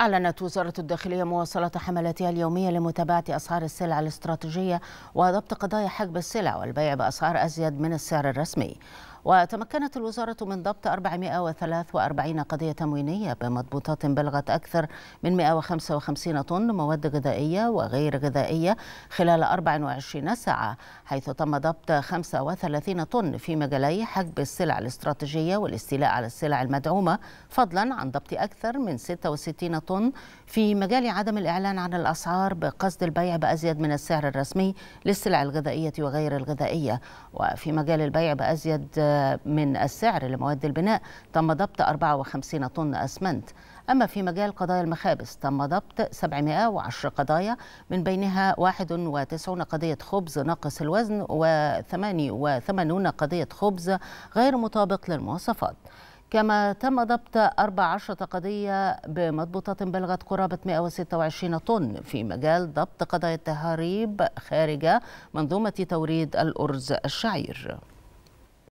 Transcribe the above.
أعلنت وزارة الداخلية مواصلة حملاتها اليومية لمتابعة أسعار السلع الاستراتيجية وضبط قضايا حجب السلع والبيع بأسعار أزيد من السعر الرسمي وتمكنت الوزارة من ضبط 443 قضية تموينية بمضبوطات بلغت أكثر من 155 طن مواد غذائية وغير غذائية خلال 24 ساعة حيث تم ضبط 35 طن في مجالي حجب السلع الاستراتيجية والاستيلاء على السلع المدعومة فضلا عن ضبط أكثر من 66 طن في مجال عدم الإعلان عن الأسعار بقصد البيع بأزيد من السعر الرسمي للسلع الغذائية وغير الغذائية وفي مجال البيع بأزيد من السعر لمواد البناء تم ضبط 54 طن أسمنت أما في مجال قضايا المخابز تم ضبط 710 قضايا من بينها 91 قضية خبز ناقص الوزن و88 قضية خبز غير مطابق للمواصفات كما تم ضبط 14 قضية بمضبوطات بلغت قرابة 126 طن في مجال ضبط قضايا التهاريب خارج منظومة توريد الأرز الشعير